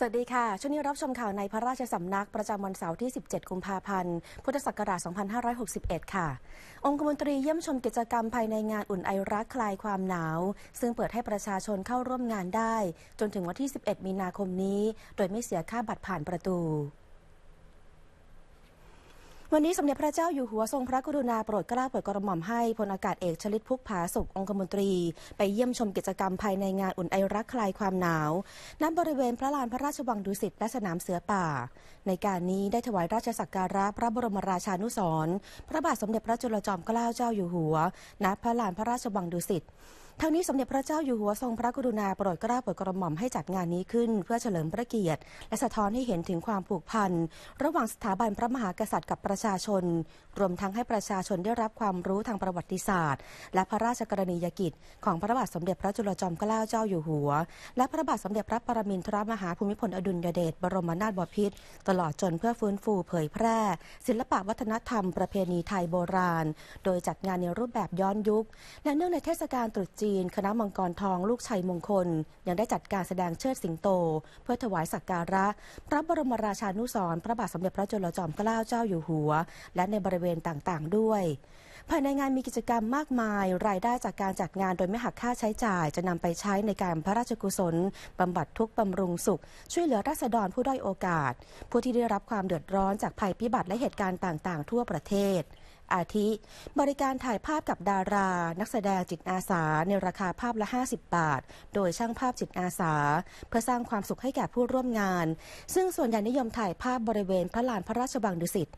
สวัสดีค่ะ ช่วงนี้รับชมข่าวในพระราชสำนักประจำวันเสาร์ที่ 17 กุมภาพันธ์ พุทธศักราช 2561 ค่ะ องคมนตรีเยี่ยมชมกิจกรรมภายในงานอุ่นไอรักคลายความหนาว ซึ่งเปิดให้ประชาชนเข้าร่วมงานได้ จนถึงวันที่ 11 มีนาคมนี้โดยไม่เสียค่าบัตรผ่านประตูวันนี้สมเด็จพระเจ้าอยู่หัวทรงพระกรุณาโปรดเกล้าโปรดกระหม่อมให้พลอากาศเอกชลิตพุกผาสุของคมนตรี ไปเยี่ยมชมกิจกรรมภายในงานอุ่นไอรักคลายความหนาวณบริเวณพระลานพระราชวังดุสิตและสนามเสือป่า ในการนี้ได้ถวายราชสักการะพระบรมราชานุสรพระบาทสมเด็จพระจุลจอมเกล้าเจ้าอยู่หัวณพระลานพระราชวังดุสิตทางนี้สมเด็จพระเจ้าอยู่หัวทรงพระกรุณาโปรดเกล้าโปรดกระหม่อมให้จัดงานนี้ขึ้น เพื่อเฉลิมพระเกียรติ และสะท้อนให้เห็นถึงความผูกพันระหว่างสถาบันพระมหากษัตริย์กับประชาชนรวมทั้งให้ประชาชนได้รับความรู้ทางประวัติศาสตร์ และพระราชกรณียกิจ ของพระบาทสมเด็จพระจุลจอมเกล้าเจ้าอยู่หัว และพระบาทสมเด็จพระปรมินทรมหาภูมิพลอดุลยเดชบรมนาถบพิตรตลอดจนเพื่อฟื้นฟูเผยแพร่ ศิลปะวัฒนธรรมประเพณีไทยโบราณ โดยจัดงานในรูปแบบย้อนยุคและเนื่องในเทศกาลตรุษจีนีนคณะมังกรทองลูกชัยมงคล ยังได้จัดการแสดงเชิดสิงโต เพื่อถวายสักการะพระบรมราชานุสรพระบาทสมเด็จพระจุลจอมเกล้าเจ้าอยู่หัว และในบริเวณต่างๆ ด้วย ภายในงานมีกิจกรรมมากมาย รายได้จากการจัดงานโดยไม่หักค่าใช้จ่าย จะนำไปใช้ในการพระราชกุศลบำบัดทุกบำรุงสุข ช่วยเหลือราษฎรผู้ด้อยโอกาส ผู้ที่ได้รับความเดือดร้อนจากภัยพิบัติและเหตุการณ์ต่าง ๆ ทั่วประเทศอาทิบริการถ่ายภาพกับดารานักแสดงจิตอาสาในราคาภาพละ 50 บาท โดยช่างภาพจิตอาสา เพื่อสร้างความสุขให้แก่ผู้ร่วมงาน ซึ่งส่วนใหญ่นิยมถ่ายภาพบริเวณพระลานพระราชวังดุสิต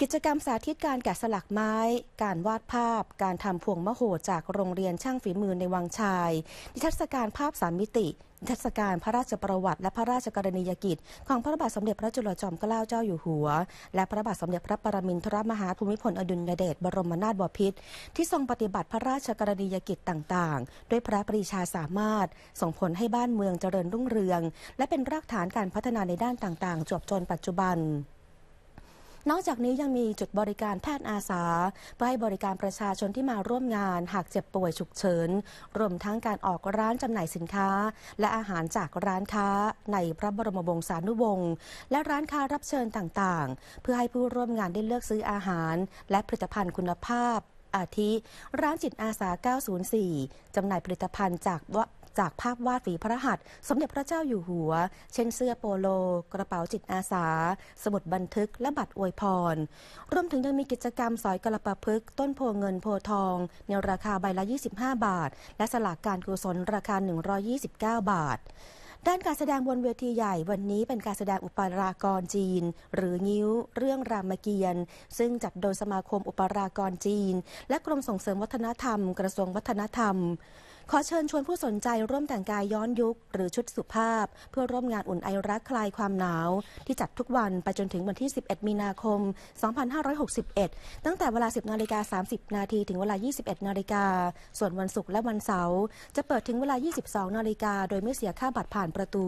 กิจกรรมสาธิตการแกะสลักไม้ การวาดภาพ การทำพวงมโหจากโรงเรียนช่างฝีมือในวังชายนิทรรศการภาพสามมิติเทศกาลพระราชประวัติและพระราชกรณียกิจ ของพระบาทสมเด็จพระจุลจอมเกล้าเจ้าอยู่หัว และพระบาทสมเด็จพระปรมินทรมหาภูมิพลอดุลยเดชบรมนาถบพิตรที่ทรงปฏิบัติพระราชกรณียกิจต่าง ๆ ด้วยพระปรีชาสามารถส่งผลให้บ้านเมืองเจริญรุ่งเรือง และเป็นรากฐานการพัฒนาในด้านต่างๆจวบจนปัจจุบันนอกจากนี้ยังมีจุดบริการแพทย์อาสาเพื่อให้บริการประชาชนที่มาร่วมงานหากเจ็บป่วยฉุกเฉิน รวมทั้งการออกร้านจำหน่ายสินค้า และอาหารจากร้านค้าในพระบรมวงศานุวงศ์และร้านค้ารับเชิญต่างๆ เพื่อให้ผู้ร่วมงานได้เลือกซื้ออาหาร และผลิตภัณฑ์คุณภาพอาทิร้านจิตอาสา 904จำหน่ายผลิตภัณฑ์จากจากภาพวาดฝีพระหัตถ์สมเด็จพระเจ้าอยู่หัว เช่นเสื้อโปโล กระเป๋าจิตอาสา สมุดบันทึกและบัตรอวยพร รวมถึงยังมีกิจกรรมสอยกระปะพึก ต้นโพเงินโพทอง ในราคาใบละ 25 บาท และสลากการกุศลราคา 129 บาท ด้านการแสดงบนเวทีใหญ่วันนี้เป็นการแสดงอุปรากรจีน หรืองิ้ว เรื่องรามเกียรติ์ซึ่งจัดโดยสมาคมอุปรากรจีน และกรมส่งเสริมวัฒนธรรม กระทรวงวัฒนธรรมขอเชิญชวนผู้สนใจร่วมแต่งกายย้อนยุค หรือชุดสุภาพ เพื่อร่วมงานอุ่นไอรักคลายความหนาวที่จัดทุกวันไปจนถึงวันที่ 11 มีนาคม 2561 ตั้งแต่เวลา 10นาฬิกา30 นาทีถึงเวลา 21นาฬิกาส่วนวันศุกร์และวันเสาร์ จะเปิดถึงเวลา 22นาฬิกาโดยไม่เสียค่าบัตรผ่านประตู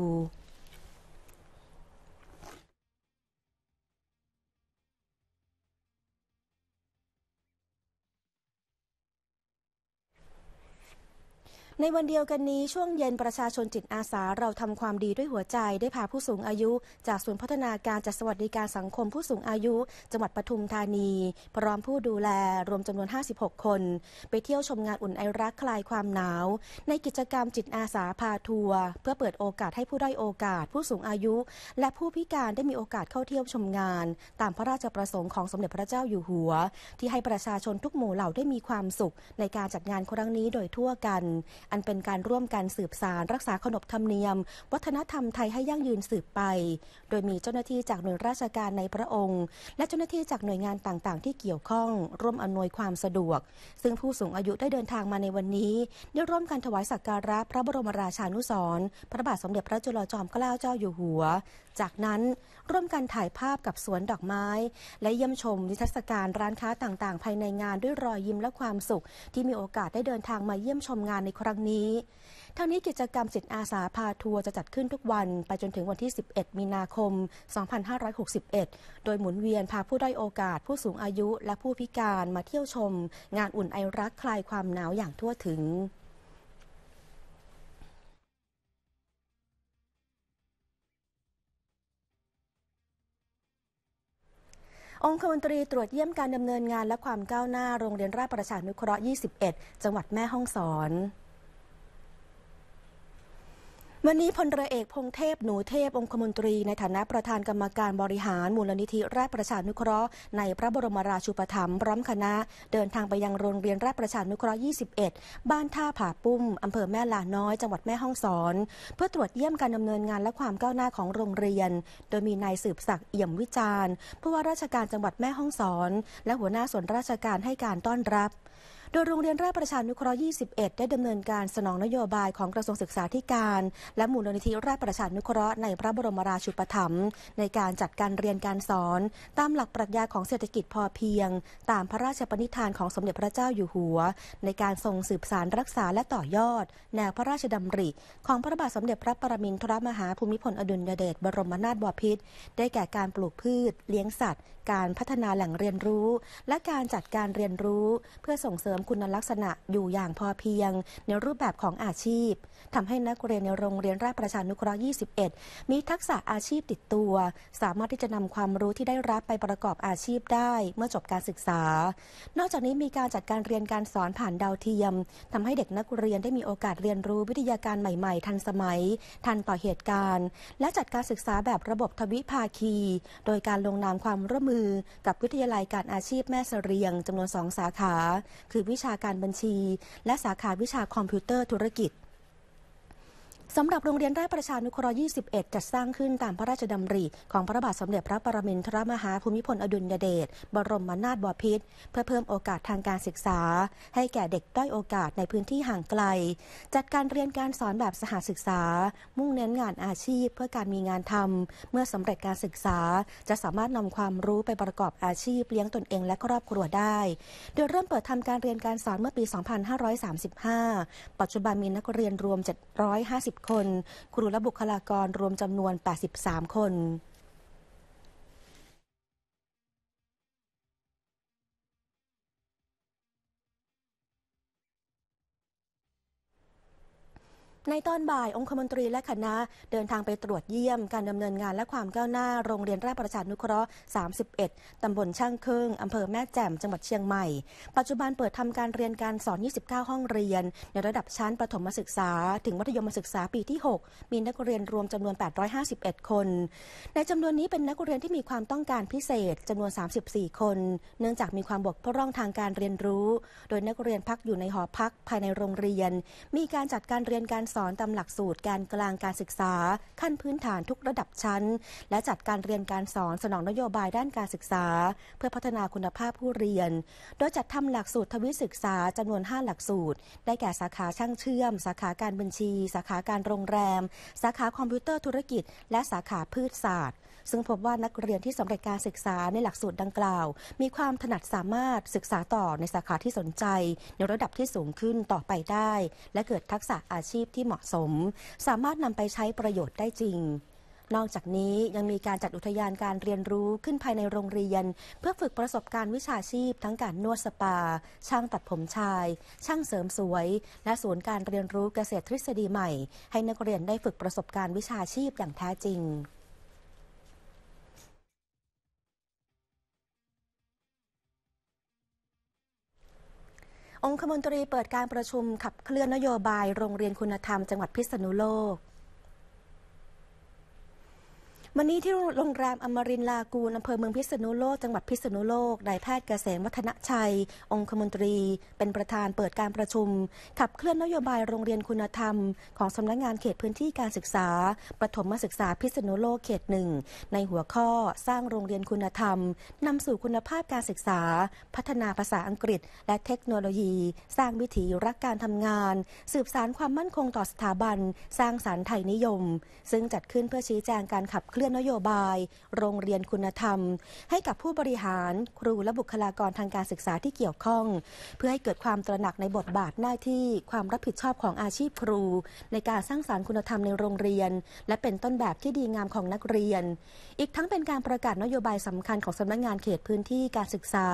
ในวันเดียวกันนี้ช่วงเย็นประชาชนจิตอาสาเราทำความดีด้วยหัวใจได้พาผู้สูงอายุ จากศูนย์พัฒนาการจัดสวัสดิการสังคมผู้สูงอายุจังหวัดปทุมธานี พร้อมผู้ดูแลรวมจำนวน56 คน ไปเที่ยวชมงานอุ่นไอรักคลายความหนาว ในกิจกรรมจิตอาสาพาทัวร์เพื่อเปิดโอกาสให้ผู้ได้โอกาสผู้สูงอายุ และผู้พิการได้มีโอกาสเข้าเที่ยวชมงาน ตามพระราชประสงค์ของสมเด็จพระเจ้าอยู่หัว ที่ให้ประชาชนทุกหมู่เหล่าได้มีความสุขในการจัดงานครั้งนี้โดยทั่วกันอันเป็นการร่วมกันสืบสาร รักษาขนบธรรมเนียม วัฒนธรรมไทยให้ยั่งยืนสืบไป โดยมีเจ้าหน้าที่จากหน่วยราชการในพระองค์ และเจ้าหน้าที่จากหน่วยงานต่าง ๆ ที่เกี่ยวข้อง ร่วมอำนวยความสะดวก ซึ่งผู้สูงอายุได้เดินทางมาในวันนี้ได้ร่วมกันถวายสักการะ พระบรมราชานุสรณ์พระบาทสมเด็จพระจุลจอมเกล้าเจ้าอยู่หัว จากนั้นร่วมกันถ่ายภาพกับสวนดอกไม้ และเยี่ยมชม นิทรรศการร้านค้าต่างๆ ภายในงานด้วยรอยยิ้มและความสุข ที่มีโอกาสได้เดินทางมาเยี่ยมชมงานในครั้งั้งนี้ทั้งนี้กิจกรรมจิตอาสาพาทัวร์จะจัดขึ้นทุกวันไปจนถึงวันที่ 11 มีนาคม 2561 โดยหมุนเวียนพาผู้ได้โอกาสผู้สูงอายุและผู้พิการมาเที่ยวชม งานอุ่นไอรักคลายความหนาวอย่างทั่วถึง องคมนตรีตรวจเยี่ยมการดำเนินงานและความก้าวหน้าโรงเรียนราชประชานุเคราะห์ 21 จังหวัดแม่ฮ่องสอนวันนี้พลเรือเอกพงเทพหนูเทพองคมนตรีในฐานะประธานกรรมการบริหาร มูลนิธิราชประชานุเคราะห์ ในพระบรมราชูปถัมภ์พร้อมคณะเดินทางไปยังโรงเรียนราชประชานุเคราะห์ 21 บ้านท่าผาปุ้มอำเภอแม่ลาน้อยจังหวัดแม่ฮ่องสอน เพื่อตรวจเยี่ยมการดำเนินงานและความก้าวหน้าของโรงเรียน โดยมีนายสืบศักดิ์เอี่ยมวิจารณ์ผู้ว่าราชการจังหวัดแม่ฮ่องสอน และหัวหน้าส่วนราชการให้การต้อนรับโดยโรงเรียนราชประชานุเคราะห์ 21 ได้ดำเนินการสนองนโยบายของกระทรวงศึกษาธิการ และมูลนิธิราชประชานุเคราะห์ในพระบรมราชูปถัมภ์ในการจัดการเรียนการสอน ตามหลักปรัชญาของเศรษฐกิจพอเพียง ตามพระราชปณิธานของสมเด็จพระเจ้าอยู่หัว ในการทรงสืบสารรักษาและต่อยอดแนวพระราชดำริของพระบาทสมเด็จพระปรมินทรมหาภูมิพลอดุลยเดชบรมนาถบพิตรได้แก่การปลูกพืช เลี้ยงสัตว์ การพัฒนาแหล่งเรียนรู้ และการจัดการเรียนรู้เพื่อส่งเสริมคุณลักษณะอยู่อย่างพอเพียง ในรูปแบบของอาชีพ ทำให้นักเรียนในโรงเรียนราชประชานุเคราะห์ 21 มีทักษะอาชีพติดตัว สามารถที่จะนำความรู้ที่ได้รับไปประกอบอาชีพได้ เมื่อจบการศึกษา นอกจากนี้มีการจัดการเรียนการสอนผ่านดาวเทียม ทำให้เด็กนักเรียนได้มีโอกาสเรียนรู้วิทยาการใหม่ๆ ทันสมัย ทันต่อเหตุการณ์ และจัดการศึกษาแบบระบบทวิภาคี โดยการลงนามความร่วมมือกับวิทยาลัยการอาชีพแม่เสรียงจำนวนสองสาขาคือวิชาการบัญชี และสาขาวิชาคอมพิวเตอร์ธุรกิจสำหรับโรงเรียนราชประชานุเคราะห์21จัดสร้างขึ้นตามพระราชดำริ ของพระบาทสมเด็จพระปรมินทรมหาภูมิพลอดุลยเดชบรมนาถบพิตรเพื่อเพิ่มโอกาสทางการศึกษา ให้แก่เด็กด้อยโอกาสในพื้นที่ห่างไกล จัดการเรียนการสอนแบบสหศึกษา มุ่งเน้นงานอาชีพเพื่อการมีงานทำ เมื่อสำเร็จการศึกษา จะสามารถนำความรู้ไปประกอบอาชีพเลี้ยงตนเองและครอบครัวได้ โดยเริ่มเปิดทำการเรียนการสอนเมื่อปี 2535 ปัจจุบันมีนักเรียนรวม 750คนครูและบุคลากรรวมจำนวน 83 คนในตอนบ่าย องคมนตรีและคณะ เดินทางไปตรวจเยี่ยม การดำเนินงานและความก้าวหน้า โรงเรียนราชประชานุเคราะห์ 31 ตำบลช่างเครื่องอำเภอแม่แจ่มจังหวัดเชียงใหม่ ปัจจุบันเปิดทำการเรียนการสอน 29 ห้องเรียน ในระดับชั้นประถมศึกษาถึงมัธยมศึกษาปีที่ 6 มีนักเรียนรวมจำนวน 851 คน ในจำนวนนี้เป็นนักเรียนที่มีความต้องการพิเศษจำนวน 34 คน เนื่องจากมีความบกพร่องทางการเรียนรู้ โดยนักเรียนพักอยู่ในหอพักภายในโรงเรียนมีการจัดการเรียนการสอนตามหลักสูตรแกนกลางการศึกษา ขั้นพื้นฐานทุกระดับชั้น และจัดการเรียนการสอนสนองนโยบายด้านการศึกษา เพื่อพัฒนาคุณภาพผู้เรียน โดยจัดทำหลักสูตรทวิศึกษาจำนวน 5 หลักสูตร ได้แก่สาขาช่างเชื่อม สาขาการบัญชี สาขาการโรงแรม สาขาคอมพิวเตอร์ธุรกิจ และสาขาพืชศาสตร์ซึ่งพบว่านักเรียนที่สำเร็จการศึกษาในหลักสูตรดังกล่าว มีความถนัดสามารถศึกษาต่อในสาขาที่สนใจ ในระดับที่สูงขึ้นต่อไปได้ และเกิดทักษะอาชีพที่เหมาะสม สามารถนำไปใช้ประโยชน์ได้จริง นอกจากนี้ยังมีการจัดอุทยานการเรียนรู้ขึ้นภายในโรงเรียน เพื่อฝึกประสบการณ์วิชาชีพ ทั้งการนวดสปา ช่างตัดผมชาย ช่างเสริมสวย และศูนย์การเรียนรู้เกษตรทฤษฎีใหม่ ให้นักเรียนได้ฝึกประสบการณ์วิชาชีพอย่างแท้จริงคมนตรีเปิดการประชุมขับเคลื่อนนโยบายโรงเรียนคุณธรรมจังหวัดพิษณุโลกวันนี้ที่โรงแรมอมรินลากูอำเภอเมืองพิษณุโลกจังหวัดพิษณุโลกนายแพทย์เกษมวัฒนชัย องคมนตรี เป็นประธานเปิดการประชุมขับเคลื่อนนโยบายโรงเรียนคุณธรรม ของสำนักงงานเขตพื้นที่การศึกษาประถมศึกษาพิษณุโลกเขตหนึ่งในหัวข้อสร้างโรงเรียนคุณธรรมนำสู่คุณภาพการศึกษา พัฒนาภาษาอังกฤษและเทคโนโลยี สร้างวิถีรักการทำงาน สืบสานความมั่นคงต่อสถาบัน สร้างสารรค์ไทยนิยม ซึ่งจัดขึ้นเพื่อชี้แจงการขับเคลื่อนื่อนนโยบายโรงเรียนคุณธรรม ให้กับผู้บริหารครูและบุคลากรทางการศึกษาที่เกี่ยวข้อง เพื่อให้เกิดความตระหนักในบทบาทหน้าที่ความรับผิดชอบของอาชีพครู ในการสร้างสารรค์คุณธรรมในโรงเรียน และเป็นต้นแบบที่ดีงามของนักเรียน อีกทั้งเป็นการประกาศนโยบายสำคัญของสำนักงงานเขตพื้นที่การศึกษา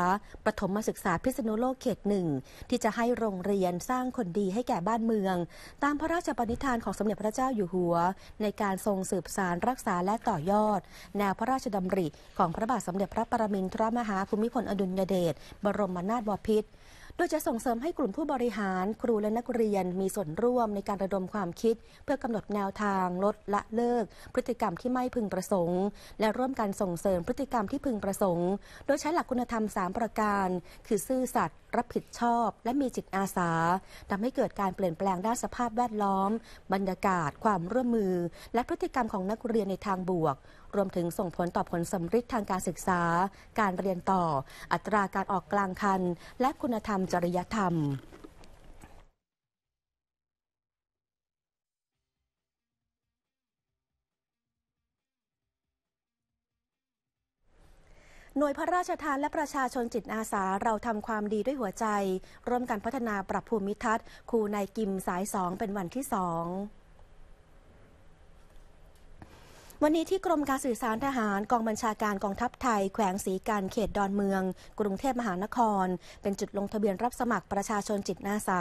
ประถมศึกษาพิษณุโลกเขตหนึ่งที่จะให้โรงเรียนสร้างคนดีให้แก่บ้านเมือง ตามพระราชปณิธานของสมเด็จพระเจ้าอยู่หัว ในการทรงสืบสารรักษาและต่ออยอด แนวพระราชดำริ ของพระบาทสมเด็จพระปรมินทรมหาภูมิพลอดุลยเดชบรมนาถบพิตร โดยจะส่งเสริมให้กลุ่มผู้บริหาร ครูและนักเรียนมีส่วนร่วมในการระดมความคิด เพื่อกำหนดแนวทาง ลดละเลิก พฤติกรรมที่ไม่พึงประสงค์ และร่วมกันส่งเสริมพฤติกรรมที่พึงประสงค์ โดยใช้หลักคุณธรรม 3 ประการ คือ ซื่อสัตย์รับผิดชอบและมีจิตอาสาทำให้เกิดการเปลี่ยนแปลงด้านสภาพแวดล้อม บรรยากาศ ความร่วมมือ และพฤติกรรมของนักเรียนในทางบวก รวมถึงส่งผลต่อผลสำฤทธิ์ทางการศึกษา การเรียนต่อ อัตราการออกกลางคัน และคุณธรรมจริยธรรมหน่วยพระราชทานและประชาชนจิตอาสาเราทำความดีด้วยหัวใจ ร่วมกันพัฒนาปรับภูมิทัศน์ครูนายกิมสายสองเป็นวันที่สองวันนี้ที่กรมการสื่อสารทหารกองบัญชาการกองทัพไทย แขวงศรีการเขตดอนเมือง กรุงเทพมหานคร เป็นจุดลงทะเบียนรับสมัครประชาชนจิตนาสา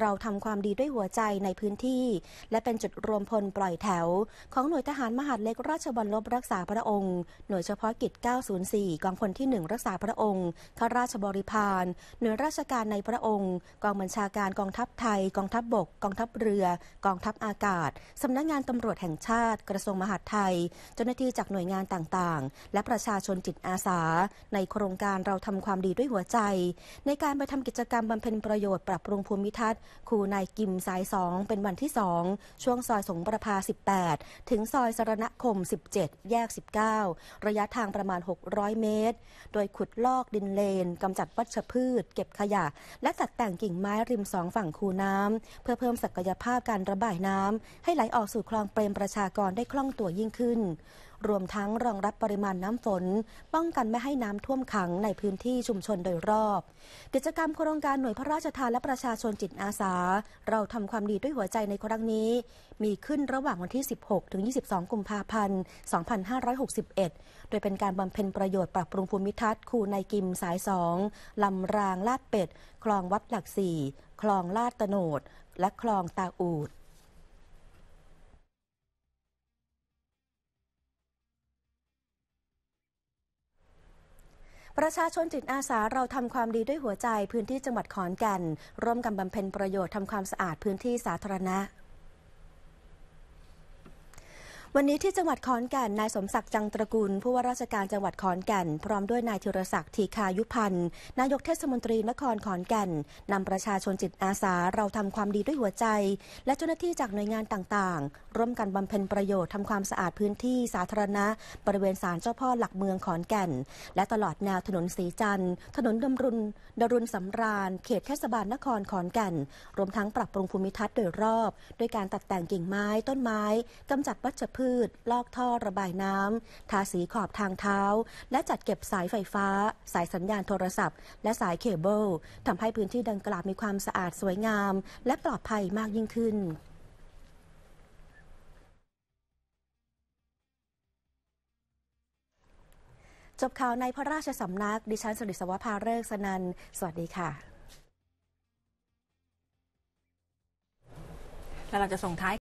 เราทำความดีด้วยหัวใจในพื้นที่ และเป็นจุดรวมพลปล่อยแถวของหน่วยทหารมหาดเล็กราชบัลลบรักษาพระองค์หน่วยเฉพาะกิจ 904 กองพลที่ 1 รักษาพระองค์ข้าราชบริพารหน่วยราชการในพระองค์ กองบัญชาการกองทัพไทย กองทัพบก กองทัพเรือ กองทัพอากาศสำนักงงานตำรวจแห่งชาติกระทรวงมหาดไทยยเจ้าหน้าที่จากหน่วยงานต่างๆ และประชาชนจิตอาสา ในโครงการเราทำความดีด้วยหัวใจ ในการไปทำกิจกรรมบำเพ็ญประโยชน์ปรับปรุงภูมิทัศน์ คูนายกิมสายสองเป็นวันที่สอง ช่วงซอยสงประภา 18 ถึงซอยสรณคม 17 แยก 19 ระยะทางประมาณ 600 เมตร โดยขุดลอกดินเลนกำจัดวัชพืชเก็บขยะและตัดแต่งกิ่งไม้ริมสองฝั่งคูน้ำเพื่อเพิ่มศักยภาพการระบายน้ำให้ไหลออกสู่คลองเปรมประชากรได้คล่องตัวยิ่งขึ้นขึ้นรวมทั้งรองรับปริมาณน้ำฝน ป้องกันไม่ให้น้ำท่วมขังในพื้นที่ชุมชนโดยรอบ กิจกรรมโครงการหน่วยพระราชทานและประชาชนจิตอาสา เราทำความดีด้วยหัวใจในครั้งนี้ มีขึ้นระหว่างวันที่ 16 ถึง 22 กุมภาพันธ์ 2561 โดยเป็นการบำเพ็ญประโยชน์ปรับปรุงภูมิทัศน์คูในกิมสายสองลำรางลาดเป็ดคลองวัดหลักสี่คลองลาดตโนดและคลองตาอูดประชาชนจิตอาสาเราทำความดีด้วยหัวใจพื้นที่จังหวัดขอนแก่นร่วมกันบำเพ็ญประโยชน์ทำความสะอาดพื้นที่สาธารณะวันนี้ที่จังหวัดขอนแก่น นายสมศักดิ์จังตระกูลผู้ว่าราชการจังหวัดขอนแก่นพร้อมด้วยนายธีรศักดิ์ธีคายุพันธ์นายกเทศมนตรีนครขอนแก่นนำประชาชนจิตอาสาเราทำความดีด้วยหัวใจ และเจ้าหน้าที่จากหน่วยงานต่างๆร่วมกันบำเพ็ญประโยชน์ทำความสะอาดพื้นที่สาธารณะบริเวณศาลเจ้าพ่อหลักเมืองขอนแก่นและตลอดแนวถนนสีจันทร์ถนนดำรุนดรุนสำราญ เขตเทศบาลนครขอนแก่นรวมทั้งปรับปรุงภูมิทัศน์โดยรอบ ด้วยการตัดแต่งกิ่งไม้ต้นไม้กำจัดวัชพืชพืชลอกท่อระบายน้ำทาสีขอบทางเท้า และจัดเก็บสายไฟฟ้า สายสัญญาณโทรศัพท์ และสายเคเบิลทำให้พื้นที่ดังกล่าวมีความสะอาดสวยงาม และปลอดภัยมากยิ่งขึ้น จบข่าวในพระราชสำนักดิฉันสุริสวัภาเริกสนัน สวัสดีค่ะแล้วเราจะส่งท้าย